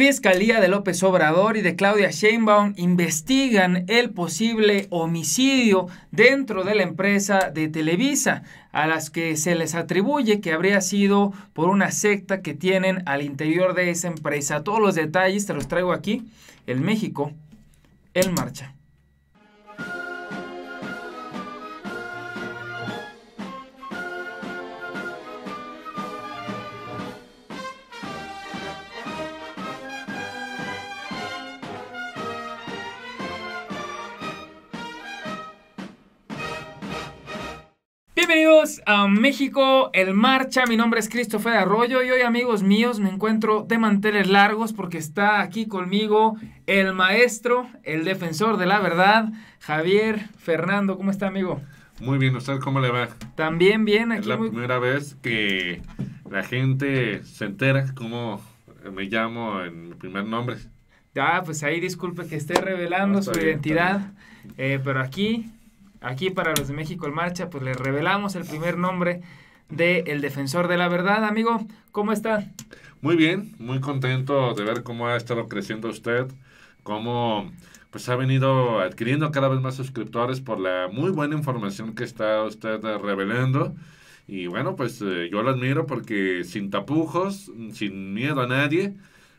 Fiscalía de López Obrador y de Claudia Sheinbaum investigan el posible homicidio dentro de la empresa de Televisa, a las que se les atribuye que habría sido por una secta que tienen al interior de esa empresa. Todos los detalles te los traigo aquí. El México, en marcha. Bienvenidos a México en Marcha, mi nombre es Cristopher Arroyo y hoy amigos míos me encuentro de manteles largos porque está aquí conmigo el maestro, el defensor de la verdad, Javier Fernando, ¿cómo está amigo? Muy bien, ¿usted cómo le va? También bien, aquí. Es la primera vez que la gente se entera cómo me llamo en primer nombre. Ah, pues ahí disculpe que esté revelando su identidad, eh, pero aquí aquí para los de México en Marcha, pues le revelamos el primer nombre de El defensor de la verdad. Amigo, ¿cómo está? Muy bien, muy contento de ver cómo ha estado creciendo usted, cómo pues ha venido adquiriendo cada vez más suscriptores por la muy buena información que está usted revelando. Y bueno, pues eh, yo lo admiro porque sin tapujos, sin miedo a nadie,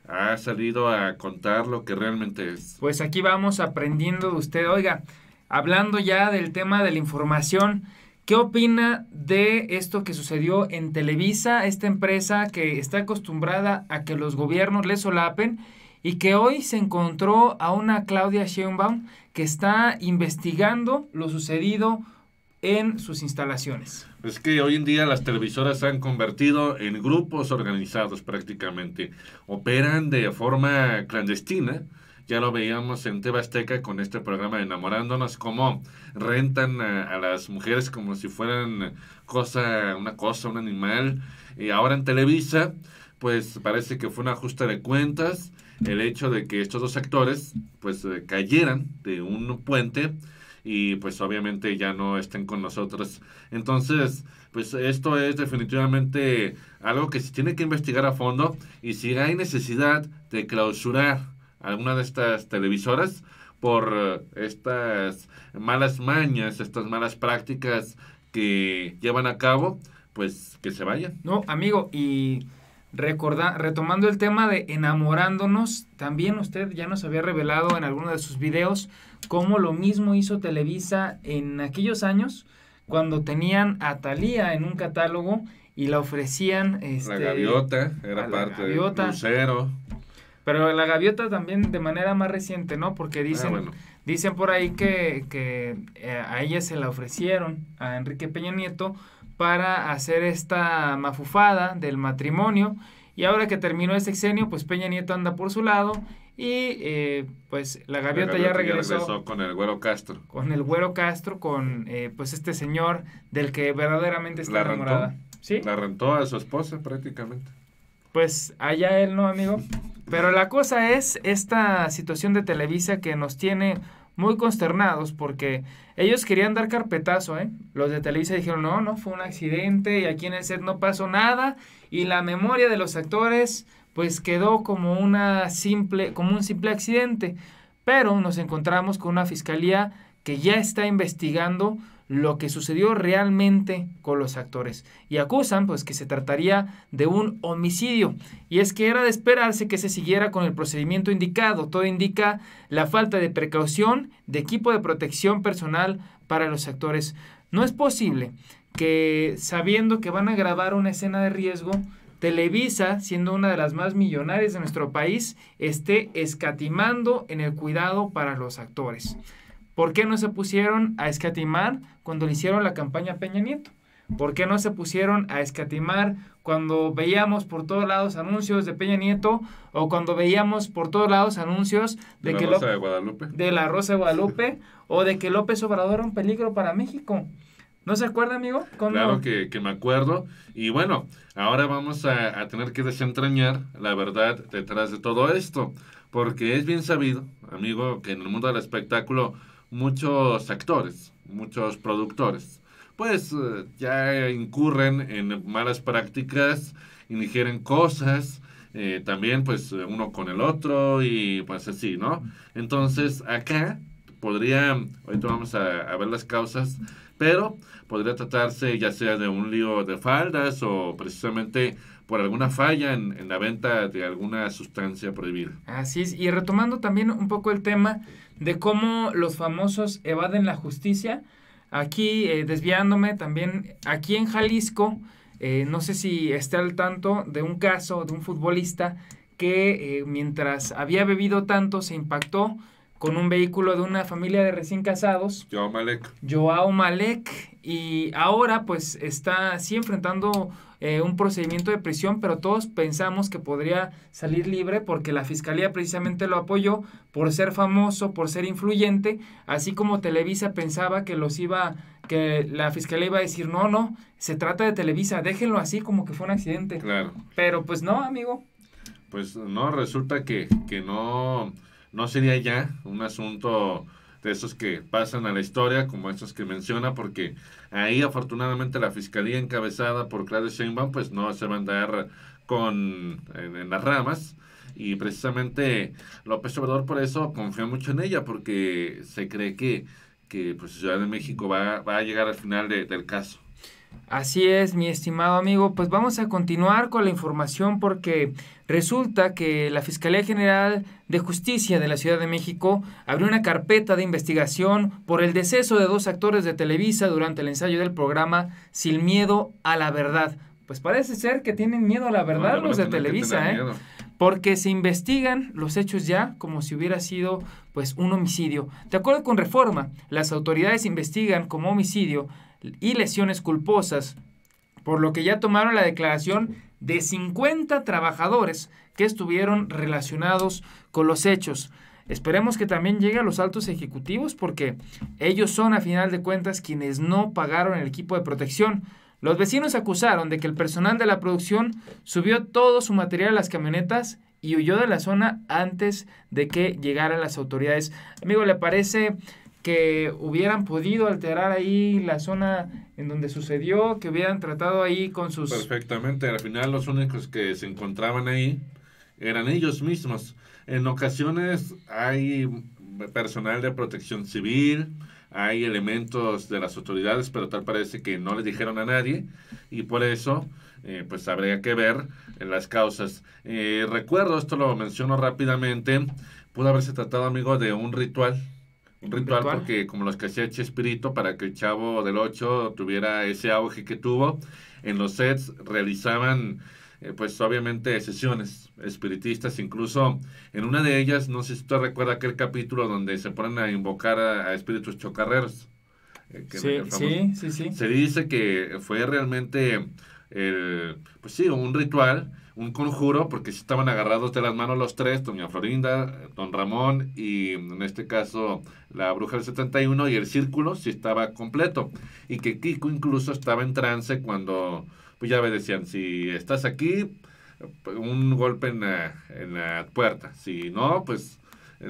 ha salido a contar lo que realmente es. Pues aquí vamos aprendiendo de usted. Oiga, hablando ya del tema de la información, ¿qué opina de esto que sucedió en Televisa, esta empresa que está acostumbrada a que los gobiernos le solapen y que hoy se encontró a una Claudia Sheinbaum que está investigando lo sucedido en sus instalaciones. Es que hoy en día las televisoras se han convertido en grupos organizados prácticamente. Operan de forma clandestina ya lo veíamos en TV con este programa de Enamorándonos, ...como rentan a, las mujeres como si fueran cosa, una cosa, un animal. Y ahora en Televisa, pues parece que fue una ajuste de cuentas el hecho de que estos dos actores pues eh, cayeran de un puente y pues obviamente ya no estén con nosotros. Entonces, pues esto es definitivamente algo que se tiene que investigar a fondo y si hay necesidad de clausurar alguna de estas televisoras por eh, estas malas mañas, estas malas prácticas que llevan a cabo, pues que se vayan. No, amigo, y retomando el tema de enamorándonos, también usted ya nos había revelado en alguno de sus videos cómo lo mismo hizo Televisa en aquellos años cuando tenían a Thalía en un catálogo y la ofrecían... la este, gaviota, era parte de Lucero. Pero la gaviota también de manera más reciente, ¿no? Porque ah, dicen, dicen por ahí que, eh, a ella se la ofrecieron, a Enrique Peña Nieto, para hacer esta mafufada del matrimonio. Y ahora que terminó ese exenio, pues Peña Nieto anda por su lado y eh, pues la gaviota, ya, regresó, regresó, con el güero Castro. Con el güero Castro, con eh, pues este señor del que verdaderamente está enamorada. La rentó a su esposa prácticamente. Pues allá él, ¿no, amigo? Pero la cosa es esta situación de Televisa que nos tiene muy consternados porque ellos querían dar carpetazo, ¿eh? Los de Televisa dijeron, no, no, fue un accidente y aquí en el set no pasó nada y la memoria de los actores pues quedó como, una simple, como un simple accidente. Pero nos encontramos con una fiscalía que ya está investigando lo que sucedió realmente con los actores y acusan pues que se trataría de un homicidio y es que era de esperarse que se siguiera con el procedimiento indicado. Todo indica la falta de precaución de equipo de protección personal para los actores. No es posible que sabiendo que van a grabar una escena de riesgo, Televisa, siendo una de las más millonarias de nuestro país, esté escatimando en el cuidado para los actores. ¿Por qué no se pusieron a escatimar cuando le hicieron la campaña a Peña Nieto? ¿Por qué no se pusieron a escatimar cuando veíamos por todos lados anuncios de Peña Nieto o cuando veíamos por todos lados anuncios de, que de Guadalupe, la Rosa de Guadalupe o de que López Obrador era un peligro para México? ¿No se acuerda, amigo? Claro que, me acuerdo. Y bueno, ahora vamos a tener que desentrañar la verdad detrás de todo esto, porque es bien sabido, amigo, que en el mundo del espectáculo muchos actores, muchos productores, pues eh, ya incurren en malas prácticas, ingieren cosas, eh, también pues uno con el otro y pues así, ¿no? Entonces acá podría, ahorita vamos a, ver las causas, pero podría tratarse ya sea de un lío de faldas o precisamente por alguna falla en, la venta de alguna sustancia prohibida. Así es, y retomando también un poco el tema de cómo los famosos evaden la justicia, aquí eh, desviándome también, aquí en Jalisco, eh, no sé si esté al tanto de un caso de un futbolista que eh, mientras había bebido tanto se impactó con un vehículo de una familia de recién casados. Joao Malek. Joao Malek. Y ahora pues está así enfrentando eh, un procedimiento de prisión, pero todos pensamos que podría salir libre porque la fiscalía precisamente lo apoyó por ser famoso, por ser influyente, así como Televisa pensaba que los iba que la fiscalía iba a decir, no, no, se trata de Televisa, déjenlo así como que fue un accidente. Claro. Pero pues no, amigo. Pues no, resulta que, que no, no sería ya un asunto de esos que pasan a la historia, como esos que menciona, porque ahí afortunadamente la fiscalía encabezada por Claudio Sheinbaum, pues no se va a andar con, en, las ramas. Y precisamente López Obrador por eso confía mucho en ella, porque se cree que, que pues, Ciudad de México va, a llegar al final del caso. Así es, mi estimado amigo. Pues vamos a continuar con la información porque resulta que la Fiscalía General de Justicia de la Ciudad de México abrió una carpeta de investigación por el deceso de dos actores de Televisa durante el ensayo del programa Sin Miedo a la Verdad. Pues parece ser que tienen miedo a la verdad los de Televisa, ¿eh? porque se investigan los hechos ya como si hubiera sido pues un homicidio. De acuerdo con Reforma, las autoridades investigan como homicidio y lesiones culposas, por lo que ya tomaron la declaración de 50 trabajadores que estuvieron relacionados con los hechos. Esperemos que también llegue a los altos ejecutivos porque ellos son a final de cuentas quienes no pagaron el equipo de protección. Los vecinos acusaron de que el personal de la producción subió todo su material a las camionetas y huyó de la zona antes de que llegaran las autoridades. Amigo, ¿le parece que hubieran podido alterar ahí la zona en donde sucedió, que hubieran tratado ahí con sus... Perfectamente, al final los únicos que se encontraban ahí eran ellos mismos. En ocasiones hay personal de protección civil, hay elementos de las autoridades, pero tal parece que no le dijeron a nadie y por eso eh, pues habría que ver eh, las causas. Eh, recuerdo, esto lo menciono rápidamente, pudo haberse tratado, amigo, de un ritual un ritual, porque como los que hacía Espíritu, para que el Chavo del 8 tuviera ese auge que tuvo, en los sets realizaban eh, pues obviamente sesiones espiritistas, incluso en una de ellas, no sé si usted recuerda aquel capítulo donde se ponen a invocar a, espíritus chocarreros. Eh, sí, sí, sí, Se dice que fue realmente el, pues sí, un ritual, un conjuro, porque estaban agarrados de las manos los tres, doña Florinda, don Ramón y en este caso la bruja del 71 y el círculo si estaba completo. Y que Kiko incluso estaba en trance cuando, pues ya me decían, si estás aquí, un golpe en la, puerta, si no, pues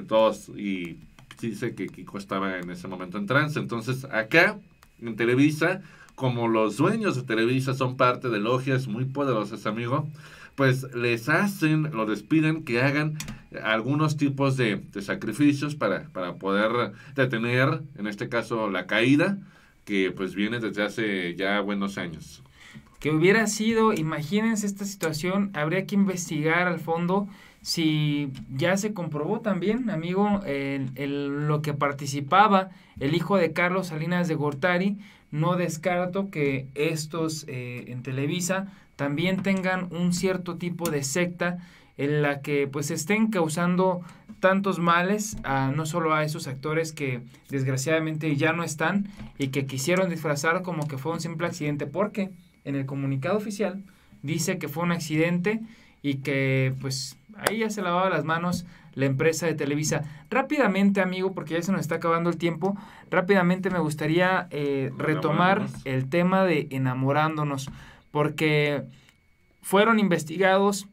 todos, eh, y dice que Kiko estaba en ese momento en trance. Entonces acá, en Televisa, como los dueños de Televisa son parte de logias muy poderosas, amigo, pues les hacen, lo despiden que hagan algunos tipos de, sacrificios para, para, poder detener, en este caso, la caída que pues viene desde hace ya buenos años. Que hubiera sido, imagínense esta situación, habría que investigar al fondo si ya se comprobó también, amigo, el, lo que participaba el hijo de Carlos Salinas de Gortari no descarto que estos eh, en Televisa también tengan un cierto tipo de secta en la que pues estén causando tantos males a, no solo a esos actores que desgraciadamente ya no están y que quisieron disfrazar como que fue un simple accidente porque en el comunicado oficial dice que fue un accidente y que pues ahí ya se lavaba las manos la empresa de Televisa. Rápidamente, amigo, porque ya se nos está acabando el tiempo, rápidamente me gustaría eh, retomar el tema de enamorándonos, porque fueron investigados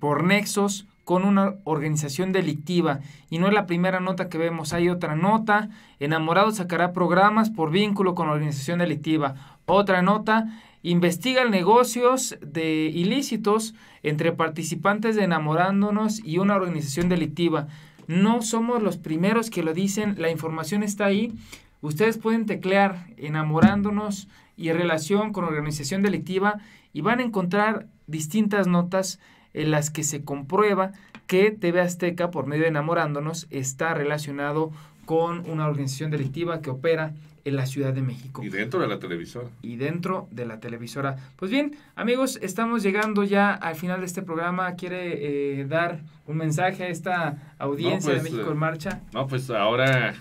por nexos con una organización delictiva y no es la primera nota que vemos, hay otra nota, enamorado sacará programas por vínculo con organización delictiva, otra nota, investigan negocios de ilícitos entre participantes de Enamorándonos y una organización delictiva. No somos los primeros que lo dicen, la información está ahí. Ustedes pueden teclear enamorándonos y relación con organización delictiva y van a encontrar distintas notas en las que se comprueba que TV Azteca, por medio de Enamorándonos, está relacionado con una organización delictiva que opera en la Ciudad de México. Y dentro de la televisora. Y dentro de la televisora. Pues bien, amigos, estamos llegando ya al final de este programa. ¿Quiere eh, dar un mensaje a esta audiencia de pues, México en eh, Marcha? No, pues ahora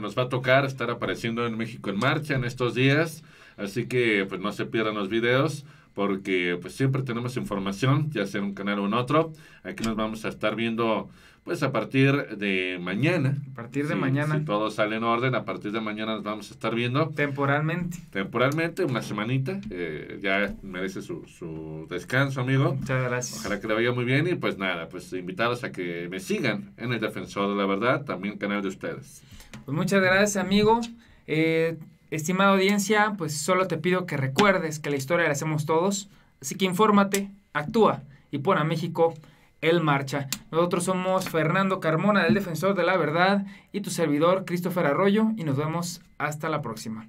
nos va a tocar estar apareciendo en México en Marcha en estos días. Así que pues no se pierdan los videos porque pues siempre tenemos información, ya sea en un canal o en otro. Aquí nos vamos a estar viendo pues a partir de mañana. A partir de mañana. Si todo sale en orden, a partir de mañana nos vamos a estar viendo. Temporalmente. Temporalmente, una semanita. Eh, ya merece su, descanso, amigo. Muchas gracias. Ojalá que le vaya muy bien y pues nada, pues invitados a que me sigan en el Defensor de la Verdad, también canal de ustedes. Pues muchas gracias, amigo. Eh, Estimada audiencia, pues solo te pido que recuerdes que la historia la hacemos todos, así que infórmate, actúa y pon a México en marcha. Nosotros somos Fernando Carmona, el defensor de la verdad, y tu servidor Christopher Arroyo, y nos vemos hasta la próxima.